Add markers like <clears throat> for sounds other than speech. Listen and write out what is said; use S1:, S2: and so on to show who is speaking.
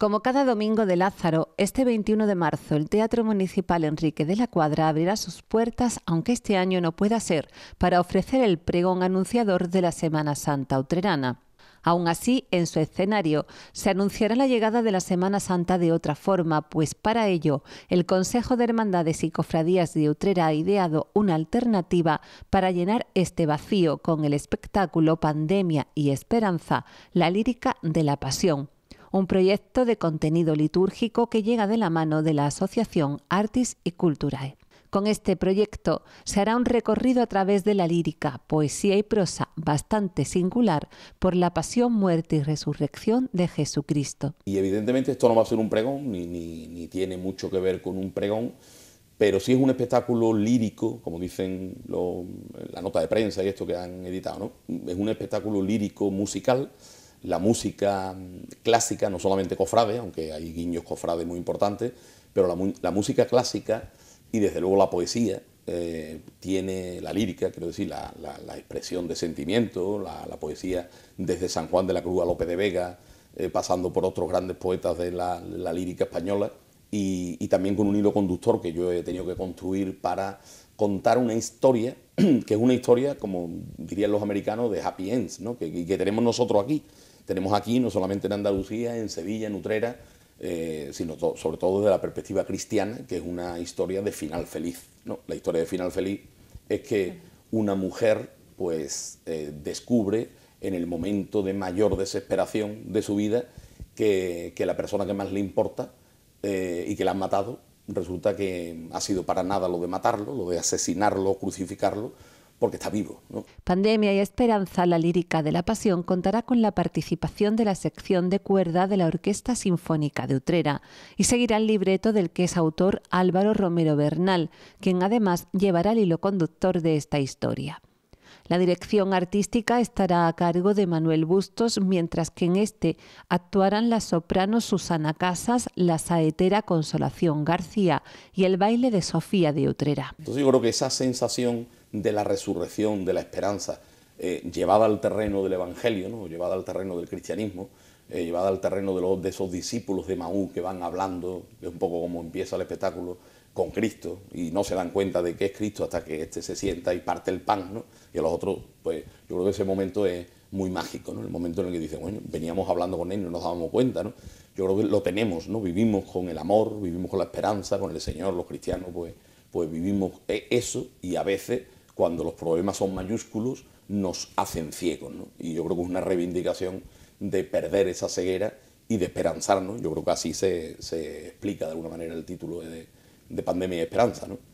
S1: Como cada domingo de Lázaro, este 21 de marzo el Teatro Municipal Enrique de la Cuadra abrirá sus puertas, aunque este año no pueda ser, para ofrecer el pregón anunciador de la Semana Santa Utrerana. Aún así, en su escenario se anunciará la llegada de la Semana Santa de otra forma, pues para ello el Consejo de Hermandades y Cofradías de Utrera ha ideado una alternativa para llenar este vacío con el espectáculo Pandemia y Esperanza, la lírica de la Pasión un proyecto de contenido litúrgico que llega de la mano de la Asociación Artis y Culturae. Con este proyecto se hará un recorrido a través de la lírica, poesía y prosa bastante singular por la pasión, muerte y resurrección de Jesucristo.
S2: Y evidentemente esto no va a ser un pregón, ni, tiene mucho que ver con un pregón, pero sí es un espectáculo lírico, como dicen la nota de prensa y esto que han editado, es un espectáculo lírico musical la música clásica, no solamente cofrade, aunque hay guiños cofrades muy importantes, pero la, música clásica y desde luego la poesía eh, tiene la lírica, quiero decir, la, expresión de sentimiento, la, poesía desde San Juan de la Cruz a Lope de Vega, eh, pasando por otros grandes poetas de la, lírica española, y, también con un hilo conductor que yo he tenido que construir para contar una historia <clears throat> que es una historia, como dirían los americanos, de happy ends, que, que tenemos nosotros aquí tenemos aquí, no solamente en Andalucía, en Sevilla, en Utrera, eh, sino sobre todo desde la perspectiva cristiana, que es una historia de final feliz. ¿no? La historia de final feliz es que una mujer pues eh, descubre en el momento de mayor desesperación de su vida que, la persona que más le importa eh, y que la han matado resulta que ha sido para nada lo de matarlo, lo de asesinarlo, crucificarlo, porque está vivo.
S1: Pandemia y Esperanza, la lírica de la pasión, contará con la participación de la sección de cuerda de la Orquesta Sinfónica de Utrera y seguirá el libreto del que es autor Álvaro Romero Bernal, quien además llevará el hilo conductor de esta historia. La dirección artística estará a cargo de Manuel Bustos, mientras que en este actuarán la soprano Susana Casas, la saetera Consolación García y el baile de Sofía de Utrera.
S2: yo creo que esa sensación de la resurrección, de la esperanza, eh, llevada al terreno del Evangelio, ¿no? llevada al terreno del cristianismo, eh, llevada al terreno de, los, de esos discípulos de Maú que van hablando, es un poco como empieza el espectáculo, con Cristo y no se dan cuenta de que es Cristo hasta que éste se sienta y parte el pan, ¿no? Y a los otros, pues yo creo que ese momento es muy mágico, ¿no? El momento en el que dicen, bueno, veníamos hablando con él y no nos dábamos cuenta, ¿no? Yo creo que lo tenemos, ¿no? Vivimos con el amor, vivimos con la esperanza, con el Señor, los cristianos, pues, pues vivimos eh, eso y a veces cuando los problemas son mayúsculos, nos hacen ciegos. ¿no? Y yo creo que es una reivindicación de perder esa ceguera y de esperanzarnos. Yo creo que así se, explica de alguna manera el título de, de Pandemia y Esperanza. ¿no?